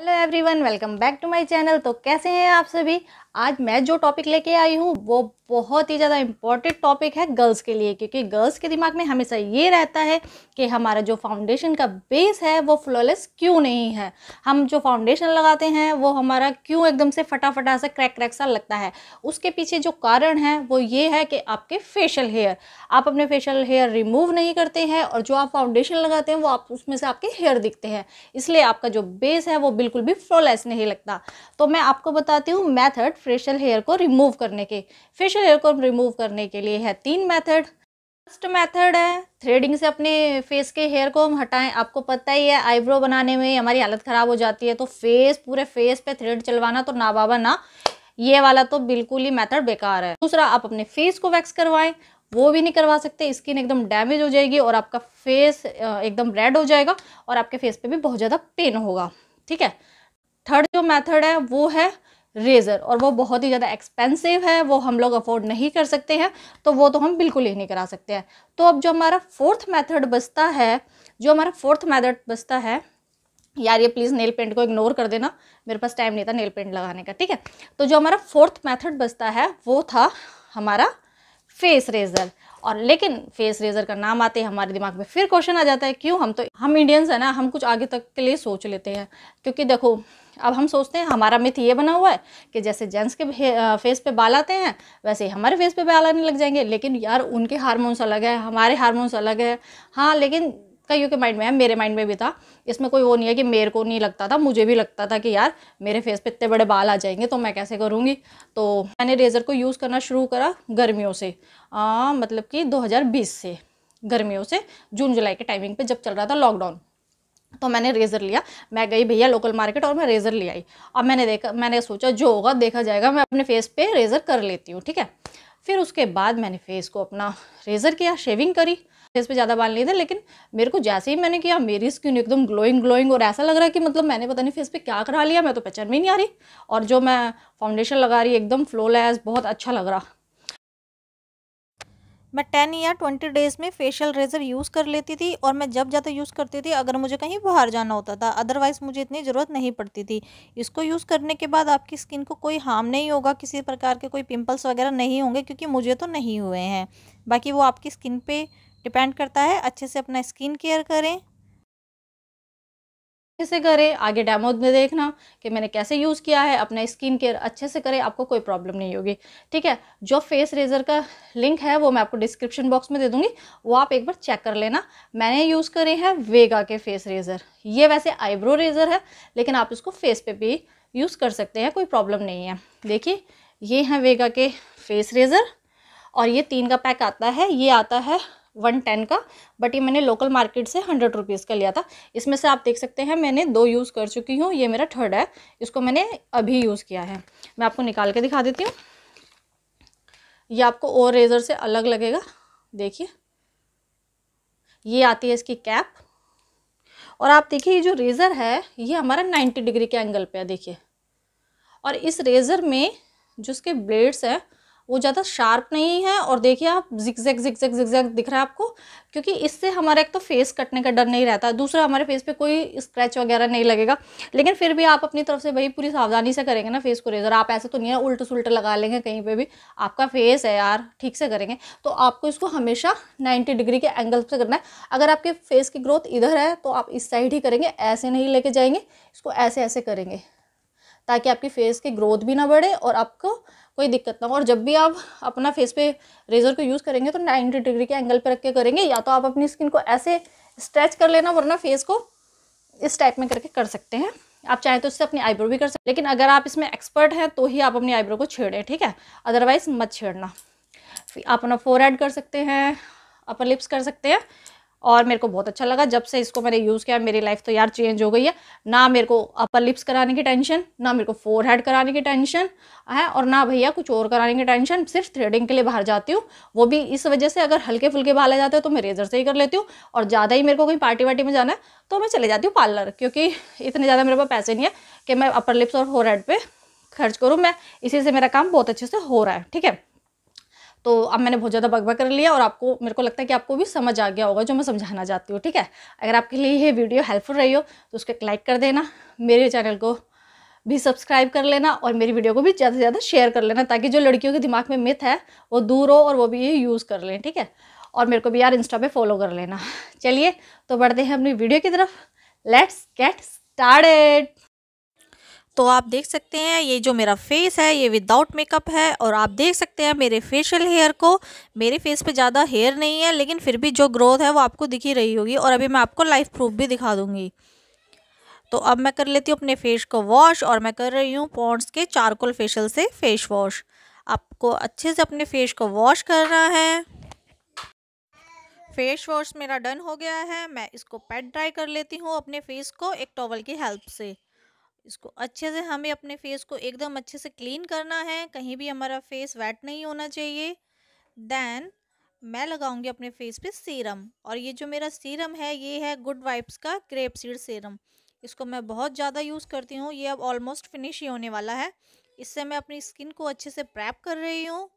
Hello everyone welcome back to my channel तो कैसे हैं आप सभी आज मैं जो टॉपिक लेके आई हूँ वो बहुत ही ज़्यादा इम्पॉर्टेंट टॉपिक है गर्ल्स के लिए क्योंकि गर्ल्स के दिमाग में हमेशा ये रहता है कि हमारा जो फाउंडेशन का बेस है वो फ्लॉलेस क्यों नहीं है हम जो फाउंडेशन लगाते हैं वो हमारा क्यों एकदम से फटाफटा सा क्रैक क्रैक सा लगता है उसके पीछे जो कारण है वो ये है कि आपके फेशियल हेयर आप अपने फेशियल हेयर रिमूव नहीं करते हैं और जो आप फाउंडेशन लगाते हैं वो आप उसमें से आपके हेयर दिखते हैं इसलिए आपका जो बेस है वो बिल्कुल भी फ्लॉलेस नहीं लगता तो मैं आपको बताती हूँ मेथड फेशियल हेयर को रिमूव करने के फेशियल हेयर को रिमूव करने के लिए है तीन मेथड फर्स्ट मेथड है थ्रेडिंग से अपने फेस के हेयर को हम हटाएं आपको पता ही है आईब्रो बनाने में हमारी हालत ख़राब हो जाती है तो फेस पूरे फेस पे थ्रेड चलवाना तो ना बाबा ना ये वाला तो बिल्कुल ही मेथड बेकार है दूसरा आप अपने फेस को वैक्स करवाएं वो भी नहीं करवा सकते स्किन एकदम डैमेज हो जाएगी और आपका फेस एकदम रेड हो जाएगा और आपके फेस पे भी बहुत ज़्यादा पेन होगा ठीक है थर्ड जो मेथड है वो है रेज़र और वो बहुत ही ज़्यादा एक्सपेंसिव है वो हम लोग अफोर्ड नहीं कर सकते हैं तो वो तो हम बिल्कुल ही नहीं करा सकते हैं तो अब जो हमारा फोर्थ मेथड बचता है जो हमारा फोर्थ मेथड बचता है यार ये प्लीज़ नेल पेंट को इग्नोर कर देना मेरे पास टाइम नहीं था नेल पेंट लगाने का ठीक है तो जो हमारा फोर्थ मैथड बचता है वो था हमारा फेस रेज़र और लेकिन फेस रेजर का नाम आते ही हमारे दिमाग में फिर क्वेश्चन आ जाता है क्यों हम तो हम इंडियंस हैं ना हम कुछ आगे तक के लिए सोच लेते हैं क्योंकि देखो अब हम सोचते हैं हमारा मिथ ये बना हुआ है कि जैसे जेंट्स के फेस पे बाल आते हैं वैसे ही हमारे फेस पे बाल आने लग जाएंगे लेकिन यार उनके हारमोन्स अलग है हमारे हारमोन्स अलग है हाँ लेकिन कईयों के माइंड में है मेरे माइंड में भी था इसमें कोई वो नहीं है कि मेरे को नहीं लगता था मुझे भी लगता था कि यार मेरे फेस पे इतने बड़े बाल आ जाएंगे तो मैं कैसे करूँगी तो मैंने रेज़र को यूज़ करना शुरू करा गर्मियों से आ, मतलब कि 2020 से गर्मियों से जून जुलाई के टाइमिंग पे जब चल रहा था लॉकडाउन तो मैंने रेज़र लिया मैं गई भैया लोकल मार्केट और मैं रेज़र ले आई अब मैंने देखा मैंने सोचा जो होगा देखा जाएगा मैं अपने फेस पे रेज़र कर लेती हूँ ठीक है फिर उसके बाद मैंने फेस को अपना रेज़र किया शेविंग करी फेस पे ज़्यादा बाल नहीं थे लेकिन मेरे को जैसे ही मैंने किया मेरी स्किन एकदम ग्लोइंग ग्लोइंग और ऐसा लग रहा है कि मतलब मैंने पता नहीं फेस पे क्या करा लिया मैं तो पहचान में नहीं आ रही और जो मैं फाउंडेशन लगा रही एकदम फ्लोलेस बहुत अच्छा लग रहा मैं टेन या ट्वेंटी डेज़ में फेशियल रेजर यूज़ कर लेती थी और मैं जब ज़्यादा यूज़ करती थी अगर मुझे कहीं बाहर जाना होता था अदरवाइज़ मुझे इतनी ज़रूरत नहीं पड़ती थी इसको यूज़ करने के बाद आपकी स्किन को कोई हार्म नहीं होगा किसी प्रकार के कोई पिंपल्स वगैरह नहीं होंगे क्योंकि मुझे तो नहीं हुए हैं बाकी वो आपकी स्किन पे डिपेंड करता है अच्छे से अपना स्किन केयर करें अच्छे से करें आगे डेमो में देखना कि मैंने कैसे यूज़ किया है अपना स्किन केयर अच्छे से करें आपको कोई प्रॉब्लम नहीं होगी ठीक है जो फेस रेजर का लिंक है वो मैं आपको डिस्क्रिप्शन बॉक्स में दे दूँगी वो आप एक बार चेक कर लेना मैंने यूज़ करे हैं वेगा के फेस रेजर ये वैसे आईब्रो रेजर है लेकिन आप इसको फेस पे भी यूज़ कर सकते हैं कोई प्रॉब्लम नहीं है देखिए ये हैं वेगा के फेस रेजर और ये तीन का पैक आता है ये आता है वन टेन का बट ये मैंने लोकल मार्केट से हंड्रेड रुपीज़ का लिया था इसमें से आप देख सकते हैं मैंने दो यूज़ कर चुकी हूँ ये मेरा थर्ड है इसको मैंने अभी यूज़ किया है मैं आपको निकाल के दिखा देती हूँ ये आपको और रेज़र से अलग लगेगा देखिए ये आती है इसकी कैप और आप देखिए ये जो रेज़र है ये हमारा नाइन्टी डिग्री के एंगल पर है देखिए और इस रेज़र में जो इसके ब्लेड्स हैं वो ज़्यादा शार्प नहीं है और देखिए आप जिक जैक जिक जिक दिख रहा है आपको क्योंकि इससे हमारा एक तो फेस कटने का डर नहीं रहता दूसरा हमारे फेस पे कोई स्क्रैच वगैरह नहीं लगेगा लेकिन फिर भी आप अपनी तरफ से भाई पूरी सावधानी से करेंगे ना फेस को रेजर आप ऐसे तो नहीं है उल्ट सुलट लगा लेंगे कहीं पर भी आपका फेस है यार ठीक से करेंगे तो आपको इसको हमेशा नाइन्टी डिग्री के एंगल से करना है अगर आपके फेस की ग्रोथ इधर है तो आप इस साइड ही करेंगे ऐसे नहीं लेके जाएंगे इसको ऐसे ऐसे करेंगे ताकि आपकी फेस की ग्रोथ भी ना बढ़े और आपको कोई दिक्कत ना हो और जब भी आप अपना फेस पे रेजर को यूज़ करेंगे तो नाइन्टी डिग्री के एंगल पर रख के करेंगे या तो आप अपनी स्किन को ऐसे स्ट्रेच कर लेना वरना फेस को इस टाइप में करके कर सकते हैं आप चाहें तो इससे अपनी आईब्रो भी कर सकते लेकिन अगर आप इसमें एक्सपर्ट हैं तो ही आप अपनी आईब्रो को छेड़ें ठीक है अदरवाइज़ मत छेड़ना आप अपना फोर कर सकते हैं अपर लिप्स कर सकते हैं और मेरे को बहुत अच्छा लगा जब से इसको मैंने यूज़ किया मेरी लाइफ तो यार चेंज हो गई है ना मेरे को अपर लिप्स कराने की टेंशन ना मेरे को फोर हेड कराने की टेंशन है और ना भैया कुछ और कराने की टेंशन सिर्फ थ्रेडिंग के लिए बाहर जाती हूँ वो भी इस वजह से अगर हल्के फुल्के बाल आ जाते हो तो मैं रेजर से ही कर लेती हूँ और ज़्यादा ही मेरे को कहीं पार्टी वार्टी में जाना है तो मैं चले जाती हूँ पार्लर क्योंकि इतने ज़्यादा मेरे पास पैसे नहीं है कि मैं अपर लिप्स और फोर हेड पर खर्च करूँ मैं इसी से मेरा काम बहुत अच्छे से हो रहा है ठीक है तो अब मैंने बहुत ज़्यादा बकबक कर लिया और आपको मेरे को लगता है कि आपको भी समझ आ गया होगा जो मैं समझाना चाहती हूँ ठीक है अगर आपके लिए ये वीडियो हेल्पफुल रही हो तो उसको लाइक कर देना मेरे चैनल को भी सब्सक्राइब कर लेना और मेरी वीडियो को भी ज़्यादा से ज़्यादा शेयर कर लेना ताकि जो लड़कियों के दिमाग में मिथ है वो दूर हो और वो भी ये यूज़ कर लें ठीक है और मेरे को भी यार इंस्टा पे फॉलो कर लेना चलिए तो बढ़ते हैं अपनी वीडियो की तरफ लेट्स गेट स्टार्टेड तो आप देख सकते हैं ये जो मेरा फेस है ये विदाउट मेकअप है और आप देख सकते हैं मेरे फेशियल हेयर को मेरे फेस पे ज़्यादा हेयर नहीं है लेकिन फिर भी जो ग्रोथ है वो आपको दिख ही रही होगी और अभी मैं आपको लाइफ प्रूफ भी दिखा दूँगी तो अब मैं कर लेती हूँ अपने फेस को वॉश और मैं कर रही हूँ पॉन्ट्स के चारकोल फेशियल से फेस वॉश आपको अच्छे से अपने फेस को वॉश करना है फेस वॉश मेरा डन हो गया है मैं इसको पैड ड्राई कर लेती हूँ अपने फेस को एक टॉवल की हेल्प से इसको अच्छे से हमें अपने फेस को एकदम अच्छे से क्लीन करना है कहीं भी हमारा फेस वेट नहीं होना चाहिए देन मैं लगाऊंगी अपने फेस पे सीरम और ये जो मेरा सीरम है ये है गुड वाइब्स का ग्रेप सीड सीरम इसको मैं बहुत ज़्यादा यूज़ करती हूँ ये अब ऑलमोस्ट फिनिश ही होने वाला है इससे मैं अपनी स्किन को अच्छे से प्रैप कर रही हूँ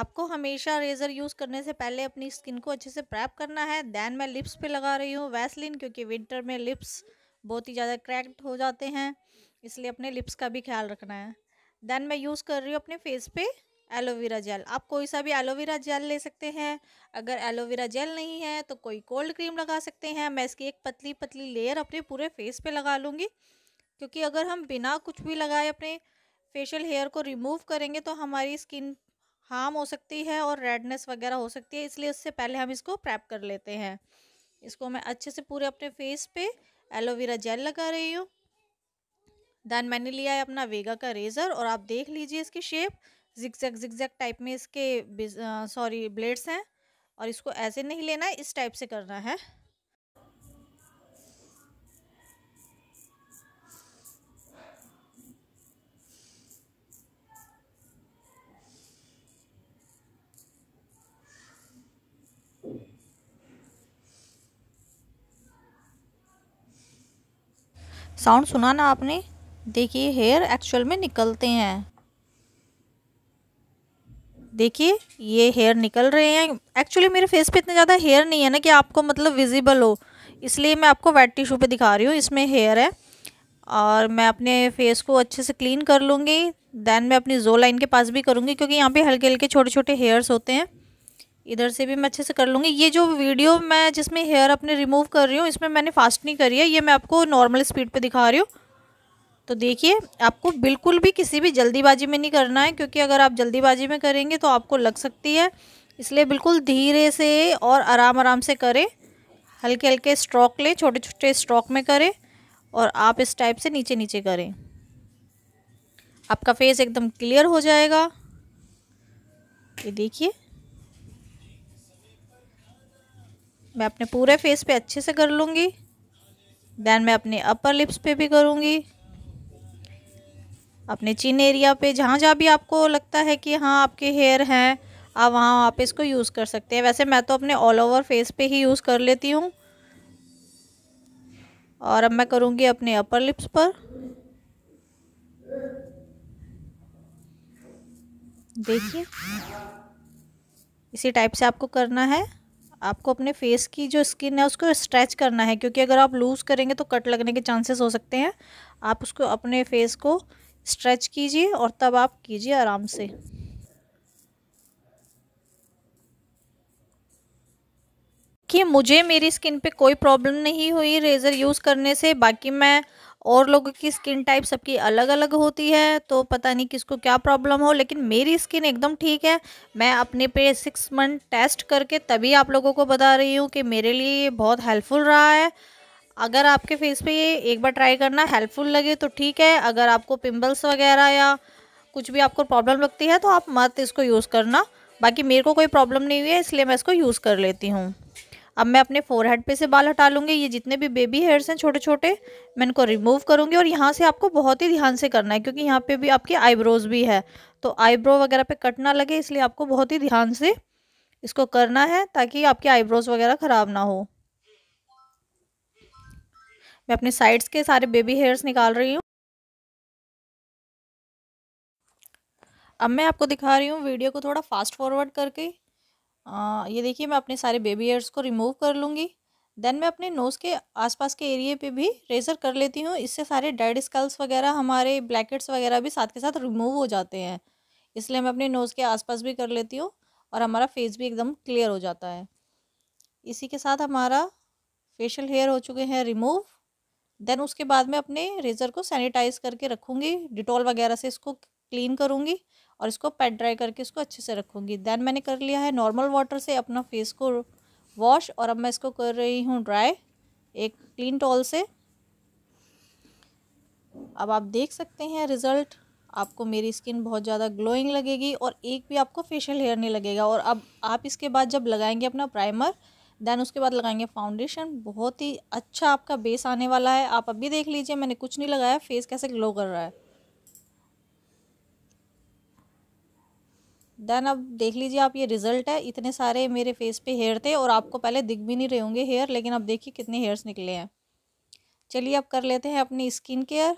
आपको हमेशा रेज़र यूज़ करने से पहले अपनी स्किन को अच्छे से प्रैप करना है देन मैं लिप्स पे लगा रही हूँ वैसलिन क्योंकि विंटर में लिप्स बहुत ही ज़्यादा क्रैक्ड हो जाते हैं इसलिए अपने लिप्स का भी ख्याल रखना है देन मैं यूज़ कर रही हूँ अपने फेस पे एलोवेरा जेल आप कोई सा भी एलोवेरा जेल ले सकते हैं अगर एलोवेरा जेल नहीं है तो कोई कोल्ड क्रीम लगा सकते हैं मैं इसकी एक पतली पतली लेयर अपने पूरे फेस पे लगा लूँगी क्योंकि अगर हम बिना कुछ भी लगाए अपने फेशियल हेयर को रिमूव करेंगे तो हमारी स्किन हार्म हो सकती है और रेडनेस वगैरह हो सकती है इसलिए उससे पहले हम इसको प्रैप कर लेते हैं इसको मैं अच्छे से पूरे अपने फेस पे एलोवेरा जेल लगा रही हूँ दैन मैंने लिया है अपना वेगा का रेज़र और आप देख लीजिए इसकी शेप जिक्जैक जिक्जैक टाइप में इसके सॉरी ब्लेड्स हैं और इसको ऐसे नहीं लेना है इस टाइप से करना है साउंड सुना ना आपने देखिए हेयर एक्चुअल में निकलते हैं देखिए ये हेयर निकल रहे हैं एक्चुअली मेरे फेस पे इतने ज़्यादा हेयर नहीं है ना कि आपको मतलब विजिबल हो इसलिए मैं आपको वेट टिशू पे दिखा रही हूँ इसमें हेयर है और मैं अपने फेस को अच्छे से क्लीन कर लूँगी देन मैं अपनी जो लाइन के पास भी करूँगी क्योंकि यहाँ पे हल्के हल्के छोटे छोटे हेयर्स होते हैं इधर से भी मैं अच्छे से कर लूँगी ये जो वीडियो मैं जिसमें हेयर अपने रिमूव कर रही हूँ इसमें मैंने फास्ट नहीं करी है ये मैं आपको नॉर्मल स्पीड पे दिखा रही हूँ तो देखिए आपको बिल्कुल भी किसी भी जल्दीबाजी में नहीं करना है क्योंकि अगर आप जल्दीबाजी में करेंगे तो आपको लग सकती है इसलिए बिल्कुल धीरे से और आराम आराम से करें हल्के हल्के स्ट्रोक लें छोटे छोटे स्ट्रोक में करें और आप इस टाइप से नीचे नीचे करें आपका फेस एकदम क्लियर हो जाएगा ये देखिए मैं अपने पूरे फेस पे अच्छे से कर लूँगी दैन मैं अपने अपर लिप्स पे भी करूँगी अपने चिन एरिया पे जहाँ जहाँ भी आपको लगता है कि हाँ आपके हेयर हैं आप वहाँ आप इसको यूज़ कर सकते हैं वैसे मैं तो अपने ऑल ओवर फेस पे ही यूज़ कर लेती हूँ और अब मैं करूँगी अपने अपर लिप्स पर देखिए इसी टाइप से आपको करना है आपको अपने फेस की जो स्किन है उसको स्ट्रेच करना है क्योंकि अगर आप लूज़ करेंगे तो कट लगने के चांसेस हो सकते हैं आप उसको अपने फेस को स्ट्रेच कीजिए और तब आप कीजिए आराम से देखिए मुझे मेरी स्किन पे कोई प्रॉब्लम नहीं हुई रेज़र यूज़ करने से बाकी मैं और लोगों की स्किन टाइप सबकी अलग अलग होती है तो पता नहीं किसको क्या प्रॉब्लम हो लेकिन मेरी स्किन एकदम ठीक है मैं अपने पे सिक्स मंथ टेस्ट करके तभी आप लोगों को बता रही हूँ कि मेरे लिए ये बहुत हेल्पफुल रहा है अगर आपके फेस पे ये एक बार ट्राई करना हेल्पफुल लगे तो ठीक है अगर आपको पिम्पल्स वगैरह या कुछ भी आपको प्रॉब्लम लगती है तो आप मत इसको यूज़ करना बाकी मेरे को कोई प्रॉब्लम नहीं हुई है इसलिए मैं इसको यूज़ कर लेती हूँ अब मैं अपने फोरहेड पे से बाल हटा लूँगी ये जितने भी बेबी हेयर्स हैं छोटे छोटे मैं इनको रिमूव करूँगी और यहाँ से आपको बहुत ही ध्यान से करना है क्योंकि यहाँ पे भी आपकी आईब्रोज़ भी है तो आईब्रो वगैरह पे कट ना लगे इसलिए आपको बहुत ही ध्यान से इसको करना है ताकि आपके आईब्रोज़ वगैरह ख़राब ना हो मैं अपने साइड्स के सारे बेबी हेयर्स निकाल रही हूँ अब मैं आपको दिखा रही हूँ वीडियो को थोड़ा फास्ट फॉरवर्ड करके ये देखिए मैं अपने सारे बेबी हेयर्स को रिमूव कर लूँगी देन मैं अपने नोज़ के आसपास के एरिया पे भी रेजर कर लेती हूँ इससे सारे डेड स्कल्स वगैरह हमारे ब्लैकेट्स वगैरह भी साथ के साथ रिमूव हो जाते हैं इसलिए मैं अपने नोज़ के आसपास भी कर लेती हूँ और हमारा फेस भी एकदम क्लियर हो जाता है इसी के साथ हमारा फेशियल हेयर हो चुके हैं रिमूव देन उसके बाद मैं अपने रेज़र को सैनिटाइज़ करके रखूँगी डिटॉल वगैरह से इसको क्लीन करूँगी और इसको पैट ड्राई करके इसको अच्छे से रखूँगी देन मैंने कर लिया है नॉर्मल वाटर से अपना फेस को वॉश और अब मैं इसको कर रही हूँ ड्राई एक क्लीन टॉल से अब आप देख सकते हैं रिज़ल्ट आपको मेरी स्किन बहुत ज़्यादा ग्लोइंग लगेगी और एक भी आपको फेशियल हेयर नहीं लगेगा और अब आप इसके बाद जब लगाएंगे अपना प्राइमर देन उसके बाद लगाएंगे फाउंडेशन बहुत ही अच्छा आपका बेस आने वाला है आप अभी देख लीजिए मैंने कुछ नहीं लगाया फेस कैसे ग्लो कर रहा है देन अब देख लीजिए आप ये रिज़ल्ट है इतने सारे मेरे फेस पे हेयर थे और आपको पहले दिख भी नहीं रहे होंगे हेयर लेकिन अब देखिए कितने हेयर्स निकले हैं चलिए अब कर लेते हैं अपनी स्किन केयर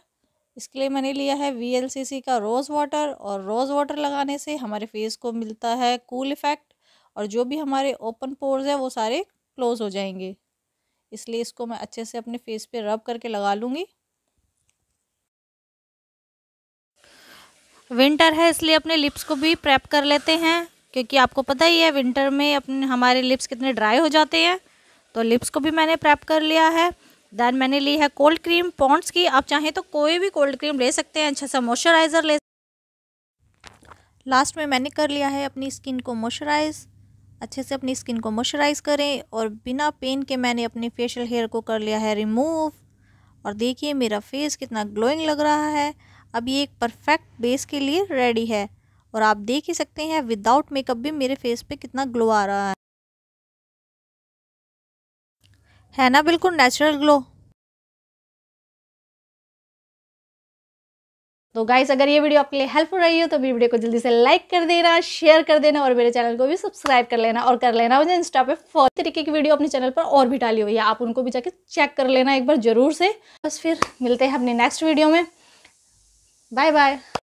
इसके लिए मैंने लिया है वी का रोज़ वाटर और रोज़ वाटर लगाने से हमारे फेस को मिलता है कूल इफ़ेक्ट और जो भी हमारे ओपन पोर्स है वो सारे क्लोज़ हो जाएंगे इसलिए इसको मैं अच्छे से अपने फेस पे रब करके लगा लूँगी विंटर है इसलिए अपने लिप्स को भी प्रेप कर लेते हैं क्योंकि आपको पता ही है विंटर में अपने हमारे लिप्स कितने ड्राई हो जाते हैं तो लिप्स को भी मैंने प्रेप कर लिया है देन मैंने ली है कोल्ड क्रीम पॉन्ट्स की आप चाहें तो कोई भी कोल्ड क्रीम ले सकते हैं अच्छा सा मॉइस्चराइज़र ले लास्ट में मैंने कर लिया है अपनी स्किन को मॉइस्चराइज़ अच्छे से अपनी स्किन को मॉइस्चराइज़ करें और बिना पेन के मैंने अपने फेशियल हेयर को कर लिया है रिमूव और देखिए मेरा फेस कितना ग्लोइंग लग रहा है अब ये एक परफेक्ट बेस के लिए रेडी है और आप देख ही सकते हैं विदाउट मेकअप भी मेरे फेस पे कितना ग्लो आ रहा है है ना बिल्कुल नेचुरल ग्लो तो गाइस अगर ये वीडियो आपके लिए हेल्पफुल रही हो तो भी वीडियो को जल्दी से लाइक कर देना शेयर कर देना और मेरे चैनल को भी सब्सक्राइब कर लेना और कर लेना मुझे इंस्टा पे फोर तरीके की वीडियो अपने चैनल पर और भी डाली हुई है आप उनको भी जाके चेक कर लेना एक बार जरूर से बस फिर मिलते हैं अपने नेक्स्ट वीडियो में Bye bye.